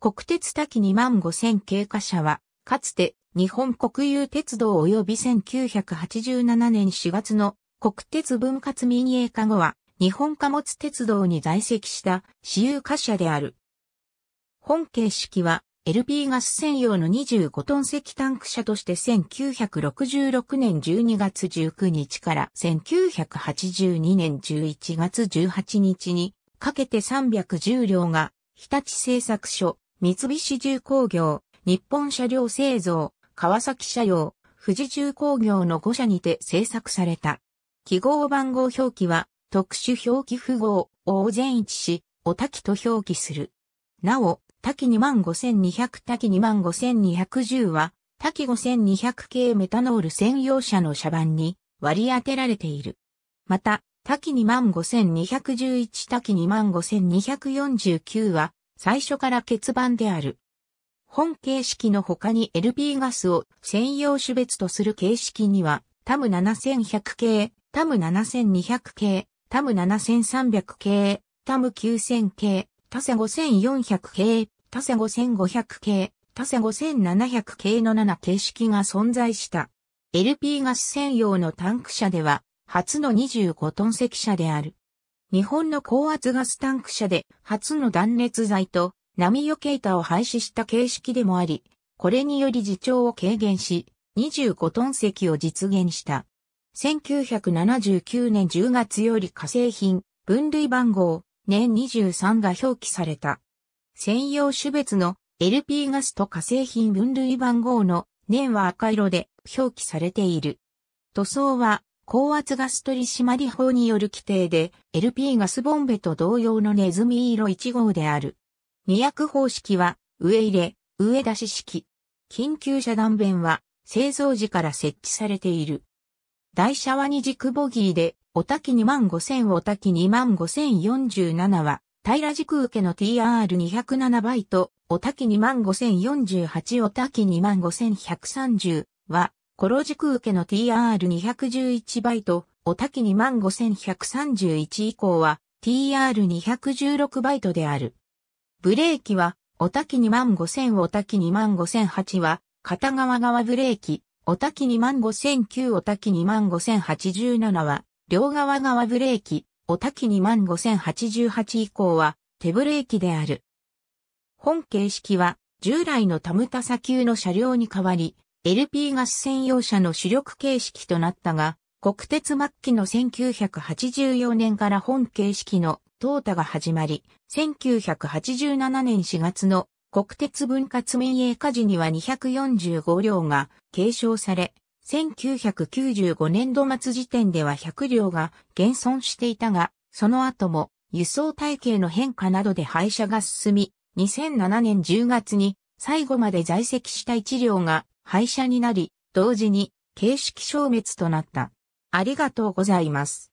国鉄滝2万5000経過者は、かつて日本国有鉄道及び1987年4月の国鉄分割民営化後は日本貨物鉄道に在籍した私有貨車である。本形式は LP ガス専用の25トン石タンク車として1966年12月19日から1982年11月18日にかけて310両が日立製作所三菱重工業、日本車両製造、川崎車両、富士重工業の5社にて製作された。記号番号表記は特殊表記符号を全一し、お滝と表記する。なお、滝25200滝25210は、滝5200系メタノール専用車の車番に割り当てられている。また、滝25211滝25249は、最初から欠番である。本形式の他に LP ガスを専用種別とする形式には、タム7100系、タム7200系、タム7300系、タム9000系、タセ5400系、タセ5500系、タセ5700系の7形式が存在した。LP ガス専用のタンク車では、初の25トン積車である。日本の高圧ガスタンク車で初の断熱材と波よけ板を廃止した形式でもあり、これにより自重を軽減し、25トン積を実現した。1979年10月より化成品、分類番号、年23が表記された。専用種別の LP ガスと化成品分類番号の年は赤色で表記されている。塗装は高圧ガス取締法による規定で、LP ガスボンベと同様のネズミ色1号である。二役方式は、上入れ、上出し式。緊急遮断弁は、製造時から設置されている。台車は二軸ボギーで、おたき25000おたき25047は、平軸受けの TR207 倍と、おたき25048おたき25130は、コロジク受けの TR211 バイト、おたき25131以降は TR216 バイトである。ブレーキは、おたき25000おたき25008は、片側側ブレーキ、おたき25009おたき25087は、両側側ブレーキ、おたき25088以降は、手ブレーキである。本形式は、従来のタムタサ級の車両に代わり、LP ガス専用車の主力形式となったが、国鉄末期の1984年から本形式の淘汰が始まり、1987年4月の国鉄分割民営化時には245両が継承され、1995年度末時点では100両が減損していたが、その後も輸送体系の変化などで廃車が進み、2007年10月に最後まで在籍した1両が廃車になり、同時に形式消滅となった。ありがとうございます。